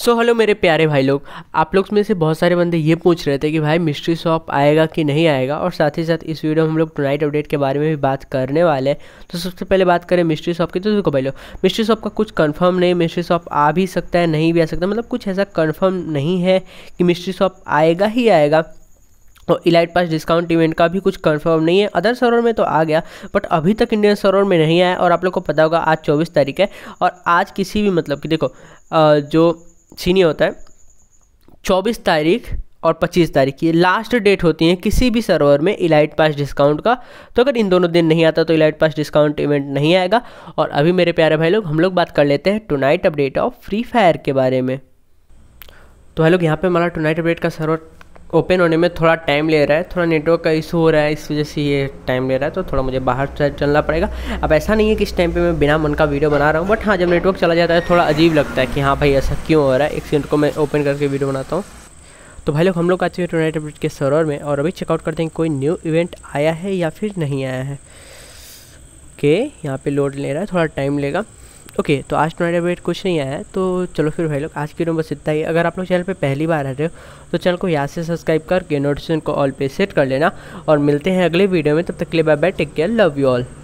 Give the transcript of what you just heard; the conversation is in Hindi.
सो so, हेलो मेरे प्यारे भाई लोग आप लोग में से बहुत सारे बंदे ये पूछ रहे थे कि भाई मिस्ट्री शॉप आएगा कि नहीं आएगा और साथ ही साथ इस वीडियो में हम लोग टुनाइट अपडेट के बारे में भी बात करने वाले हैं तो सबसे पहले बात करें मिस्ट्री शॉप की तो देखो भाई लोग मिस्ट्री शॉप का कुछ कंफर्म नहीं मिस्ट्री शॉप आ भी सकता है नहीं भी आ सकता मतलब कुछ ऐसा कन्फर्म नहीं है कि मिस्ट्री शॉप आएगा ही आएगा और इलाइट पास डिस्काउंट इवेंट का भी कुछ कंफर्म नहीं है अदर सर्वर में तो आ गया बट अभी तक इंडियन सर्वर में नहीं आया और आप लोग को पता होगा आज 24 तारीख है और आज किसी भी मतलब कि देखो जो सीनियर होता है चौबीस तारीख और 25 तारीख की लास्ट डेट होती है किसी भी सर्वर में इलाइट पास डिस्काउंट का तो अगर इन दोनों दिन नहीं आता तो इलाइट पास डिस्काउंट इवेंट नहीं आएगा और अभी मेरे प्यारे भाई लोग हम लोग बात कर लेते हैं tonight update of free fire के बारे में तो भाई लोग यहाँ पे हमारा टुनाइट अपडेट का सर्वर ओपन होने में थोड़ा टाइम ले रहा है थोड़ा नेटवर्क का इशू हो रहा है इस वजह से ये टाइम ले रहा है तो थोड़ा मुझे बाहर चलना पड़ेगा अब ऐसा नहीं है कि इस टाइम पे मैं बिना मन का वीडियो बना रहा हूँ बट हाँ जब नेटवर्क चला जाता है थोड़ा अजीब लगता है कि हाँ भाई ऐसा क्यों हो रहा है एक सेकंड को मैं ओपन करके वीडियो बनाता हूँ तो भाई लोग हम लोग आते हैं टोनाइट ब्रिज के सर्वर में और अभी चेकआउट करते हैं कोई न्यू इवेंट आया है या फिर नहीं आया है के यहाँ पर लोड ले रहा है थोड़ा टाइम लेगा ओके तो आज तुम्हारा अपडेट कुछ नहीं आया है तो चलो फिर भाई लोग आज की नंबर बस इतना ही अगर आप लोग चैनल पे पहली बार आ रहे हो तो चैनल को यहाँ से सब्सक्राइब करके नोटिफिकेशन को ऑल पे सेट कर लेना और मिलते हैं अगले वीडियो में तब तक के लिए bye bye take care love you all